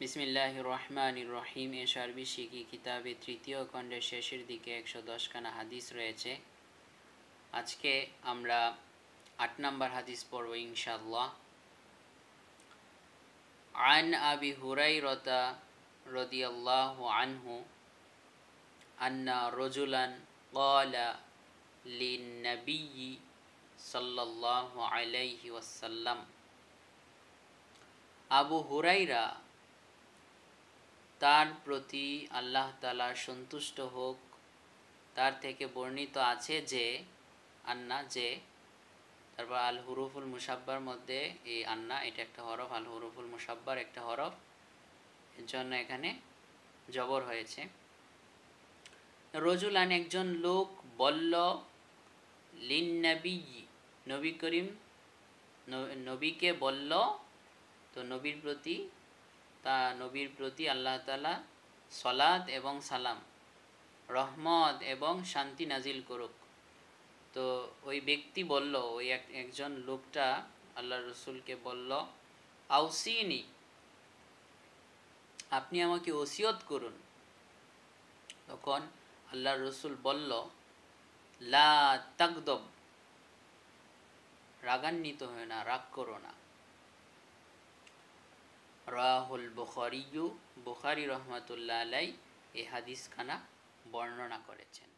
বিসমিল্লাহ রহমান রহিম এ সার্বিশিকি কিতাবে তৃতীয় খণ্ডের শেষের দিকে একশো দশখানা হাদিস রয়েছে আজকে আমরা আট নম্বর হাদিস পড়ব ইনশাল্লাহ عن أبي هريرة رضي الله عنه أن رجلا قال للنبي صلى الله عليه وسلم আবু হুরাইরা তার প্রতি আল্লাহ তালা সন্তুষ্ট হোক তার থেকে বর্ণিত আছে যে আন্না যে তারপর আল হুরুফুল মুসাব্বার মধ্যে এই আন্না এটা একটা হরফ আল হুরুফুল মুসাব্বার একটা হরফ এর জন্য এখানে জবর হয়েছে রজুল আন একজন লোক বলল লিন্নবী নবী করিম নবীকে বলল তো নবীর প্রতি তা নবীর প্রতি আল্লাহ তালা সলাদ এবং সালাম রহমত এবং শান্তি নাজিল করুক তো ওই ব্যক্তি বলল ওই একজন লোকটা আল্লাহ রসুলকে বলল আউসিনি আপনি আমাকে ওসিয়ত করুন তখন আল্লাহ রসুল বলল লা তাকদব রাগান্বিত হয় না রাগ করো না রাহুল বখারিউ বখারি রহমতুল্লাহ আলাই এই হাদিসখানা বর্ণনা করেছেন